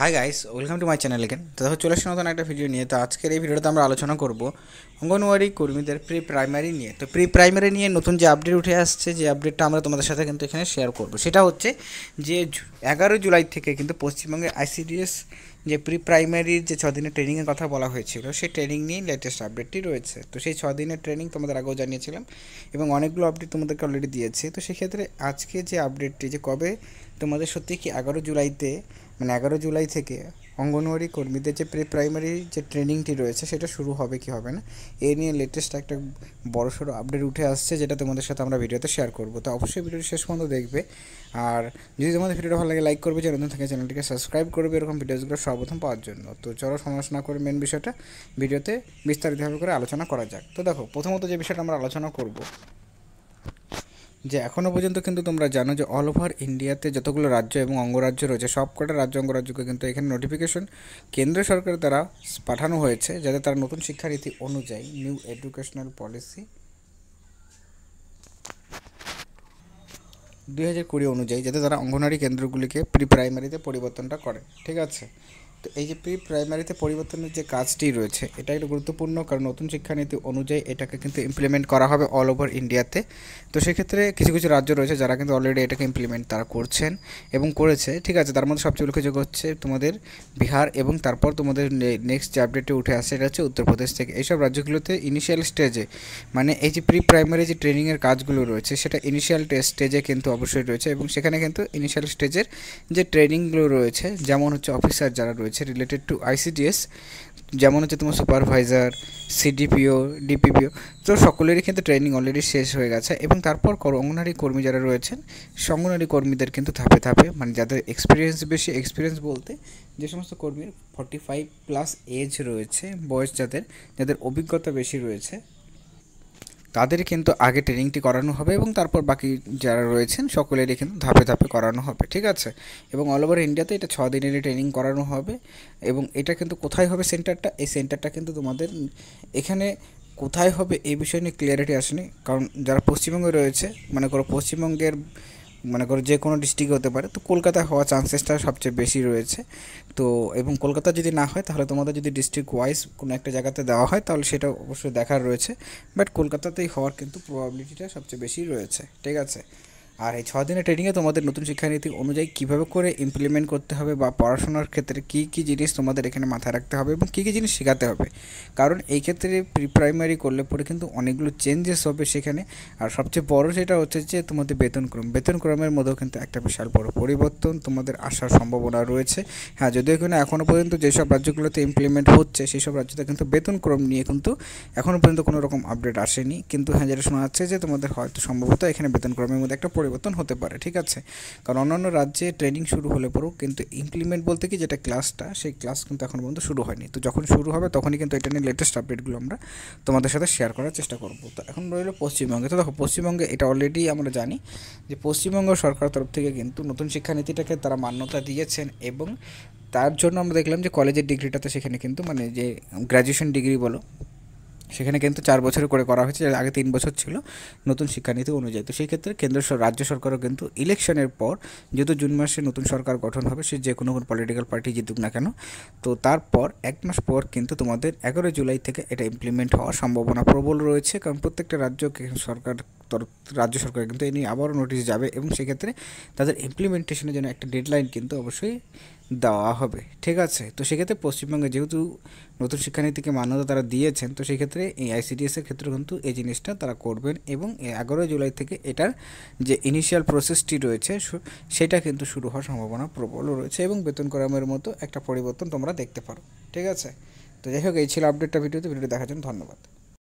high guys welcome to my channel এখান দেখো চলে আসছে নতুন একটা ভিডিও নিয়ে তো আজকের এই ভিডিওতে আমরা আলোচনা করব অঙ্গনওয়াড়ি কর্মীদের প্রি প্রাইমারি নিয়ে তো প্রি প্রাইমারি নিয়ে নতুন যে আপডেট উঠে আসছে যে আপডেটটা আমরা তোমাদের সাথে কিন্তু এখানে শেয়ার করব সেটা হচ্ছে যে এগারো জুলাই থেকে কিন্তু পশ্চিমবঙ্গে আইসিডিএস যে প্রি প্রাইমারির যে ছদিনের ট্রেনিংয়ের কথা বলা হয়েছিল সেই ট্রেনিং নিয়ে লেটেস্ট আপডেটটি রয়েছে তো সেই ছদিনের ট্রেনিং তোমাদের আগেও জানিয়েছিলাম এবং অনেকগুলো আপডেট তোমাদেরকে অলরেডি দিয়েছে তো সেক্ষেত্রে আজকে যে আপডেটটি যে কবে তোমাদের সত্যি কি এগারো জুলাইতে মানে এগারো জুলাই থেকে অঙ্গনওয়াড়ি কর্মীদের যে প্রি প্রাইমারি যে ট্রেনিংটি রয়েছে সেটা শুরু হবে কি হবে না এই নিয়ে লেটেস্ট একটা বড়সড় আপডেট উঠে আসছে যেটা তোমাদের সাথে আমরা ভিডিওতে শেয়ার করবো তো অবশ্যই ভিডিওটি শেষ পর্যন্ত দেখবে আর যদি তোমাদের ভিডিওটা ভালো লাগে লাইক করবে যে নতুন থাকে চ্যানেলটিকে সাবস্ক্রাইব করবে এরকম ভিডিওসগুলো সর্বপ্রথম পাওয়ার জন্য তো চলো সমালোচনা না করে মেন বিষয়টা ভিডিওতে বিস্তারিতভাবে করে আলোচনা করা যাক তো দেখো প্রথমত যে বিষয়টা আমরা আলোচনা করবো যে এখনও পর্যন্ত কিন্তু তোমরা জানো যে অল ওভার ইন্ডিয়াতে যতগুলো রাজ্য এবং অঙ্গরাজ্য রয়েছে সব কটা রাজ্য অঙ্গরাজ্যকে কিন্তু এখানে নোটিফিকেশন কেন্দ্র সরকার দ্বারা পাঠানো হয়েছে যাতে তারা নতুন শিক্ষানীতি অনুযায়ী নিউ এডুকেশনাল পলিসি দুই হাজার কুড়ি অনুযায়ী যাতে তারা অঙ্গনারী কেন্দ্রগুলিকে প্রি প্রাইমারিতে পরিবর্তনটা করে ঠিক আছে তো এই যে প্রি প্রাইমারিতে পরিবর্তনের যে কাজটি রয়েছে এটা একটা গুরুত্বপূর্ণ কারণ নতুন শিক্ষানীতি অনুযায়ী এটাকে কিন্তু ইমপ্লিমেন্ট করা হবে অল ওভার ইন্ডিয়াতে তো সেক্ষেত্রে কিছু কিছু রাজ্য রয়েছে যারা কিন্তু অলরেডি এটাকে ইমপ্লিমেন্ট তারা করছেন এবং করেছে ঠিক আছে তার মধ্যে সবচেয়ে উল্লেখযোগ্য হচ্ছে তোমাদের বিহার এবং তারপর তোমাদের নেক্সট যে আপডেটে উঠে আসে এটা হচ্ছে উত্তরপ্রদেশ থেকে এইসব রাজ্যগুলোতে ইনিশিয়াল স্টেজে মানে এই যে প্রি প্রাইমারি যে ট্রেনিংয়ের কাজগুলো রয়েছে সেটা ইনিশিয়াল স্টেজে কিন্তু অবশ্যই রয়েছে এবং সেখানে কিন্তু ইনিশিয়াল স্টেজের যে ট্রেনিংগুলো রয়েছে যেমন হচ্ছে অফিসার যারা রয়েছে হচ্ছে রিলেটেড টু আইসিডিএস যেমন হচ্ছে তোমার সুপারভাইজার সিডিপিও ডিপিপিও তো সকলেরই কিন্তু ট্রেনিং অলরেডি শেষ হয়ে গেছে এবং তারপর অঙ্গনারী কর্মী যারা রয়েছেন অঙ্গনারী কর্মীদের কিন্তু ধাপে ধাপে মানে যাদের এক্সপিরিয়েন্স বেশি এক্সপিরিয়েন্স বলতে যে সমস্ত কর্মীর ফর্টি ফাইভ প্লাস এজ রয়েছে বয়স যাদের যাদের অভিজ্ঞতা বেশি রয়েছে তাদের কিন্তু আগে ট্রেনিংটি করানো হবে এবং তারপর বাকি যারা রয়েছেন সকলেরই কিন্তু ধাপে ধাপে করানো হবে ঠিক আছে এবং অল ওভার ইন্ডিয়াতে এটা ছ দিনেরই ট্রেনিং করানো হবে এবং এটা কিন্তু কোথায় হবে সেন্টারটা এই সেন্টারটা কিন্তু তোমাদের এখানে কোথায় হবে এই বিষয় নিয়ে ক্লিয়ারিটি আসেনি কারণ যারা পশ্চিমবঙ্গে রয়েছে মানে করো পশ্চিমবঙ্গের মনে করো যে কোনো ডিস্ট্রিক্টে হতে পারে তো কলকাতা হওয়ার চান্সেসটা সবচেয়ে বেশি রয়েছে তো এবং কলকাতা যদি না হয় তাহলে তোমাদের যদি ডিস্ট্রিক্ট ওয়াইজ কোনো একটা জায়গাতে দেওয়া হয় তাহলে সেটা অবশ্যই দেখার রয়েছে বাট কলকাতাতেই হওয়ার কিন্তু প্রবাবিলিটিটা সবচেয়ে বেশি রয়েছে ঠিক আছে আর এই ছদিনের দিনের ট্রেনিংয়ে তোমাদের নতুন শিক্ষানীতি অনুযায়ী কীভাবে করে ইমপ্লিমেন্ট করতে হবে বা পড়াশোনার ক্ষেত্রে কি কি জিনিস তোমাদের এখানে মাথায় রাখতে হবে এবং কী কী জিনিস শেখাতে হবে কারণ এই ক্ষেত্রে প্রি প্রাইমারি করলে পরে কিন্তু অনেকগুলো চেঞ্জেস হবে সেখানে আর সবচেয়ে বড় সেটা হচ্ছে যে তোমাদের বেতনক্রম বেতনক্রমের মধ্যেও কিন্তু একটা বিশাল বড় পরিবর্তন তোমাদের আসার সম্ভাবনা রয়েছে হ্যাঁ যদিও এখানে এখনও পর্যন্ত যেসব রাজ্যগুলোতে ইমপ্লিমেন্ট হচ্ছে সেই সব রাজ্যতে কিন্তু বেতনক্রম নিয়ে কিন্তু এখনও পর্যন্ত কোনো রকম আপডেট আসেনি কিন্তু হ্যাঁ যেটা শোনা যাচ্ছে যে তোমাদের হয়তো সম্ভবত এখানে বেতনক্রমের মধ্যে একটা পরিবর্তন হতে পারে ঠিক আছে কারণ অন্যান্য রাজ্যে ট্রেনিং শুরু হলে পরেও কিন্তু ইমপ্লিমেন্ট বলতে কি যেটা ক্লাসটা সেই ক্লাস কিন্তু এখন পর্যন্ত শুরু হয়নি তো যখন শুরু হবে তখনই কিন্তু এটা নিয়ে লেটেস্ট আপডেটগুলো আমরা তোমাদের সাথে শেয়ার করার চেষ্টা করব তো এখন রইল পশ্চিমবঙ্গে তো দেখো পশ্চিমবঙ্গে এটা অলরেডি আমরা জানি যে পশ্চিমবঙ্গ সরকার তরফ থেকে কিন্তু নতুন শিক্ষানীতিটাকে তারা মান্যতা দিয়েছেন এবং তার জন্য আমরা দেখলাম যে কলেজের ডিগ্রিটাতে সেখানে কিন্তু মানে যে গ্র্যাজুয়েশন ডিগ্রি বলো সেখানে কিন্তু চার বছরে করে করা হয়েছে আগে তিন বছর ছিল নতুন শিক্ষানীতি অনুযায়ী তো সেই ক্ষেত্রে কেন্দ্র রাজ্য সরকারও কিন্তু ইলেকশনের পর যেহেতু জুন মাসে নতুন সরকার গঠন হবে সে যে কোনো কোনো পলিটিক্যাল পার্টি জিতুক না কেন তো তারপর এক মাস পর কিন্তু তোমাদের এগারোই জুলাই থেকে এটা ইমপ্লিমেন্ট হওয়ার সম্ভাবনা প্রবল রয়েছে কারণ প্রত্যেকটা রাজ্য সরকার রাজ্য সরকার কিন্তু এ নিয়ে আবারও নোটিশ যাবে এবং সেক্ষেত্রে তাদের ইমপ্লিমেন্টেশনের জন্য একটা ডেডলাইন কিন্তু অবশ্যই দেওয়া হবে ঠিক আছে তো সেক্ষেত্রে পশ্চিমবঙ্গে যেহেতু নতুন শিক্ষানীতিকে মান্যতা তারা দিয়েছেন তো সেক্ষেত্রে এই আইসিডিএসের ক্ষেত্রে কিন্তু এই জিনিসটা তারা করবেন এবং এগারোই জুলাই থেকে এটার যে ইনিশিয়াল প্রসেসটি রয়েছে সেটা কিন্তু শুরু হওয়ার সম্ভাবনা প্রবল রয়েছে এবং বেতন করামের মতো একটা পরিবর্তন তোমরা দেখতে পারো ঠিক আছে তো যাই হোক এই ছিল আপডেটটা ভিডিওতে ভিডিওটি দেখার জন্য ধন্যবাদ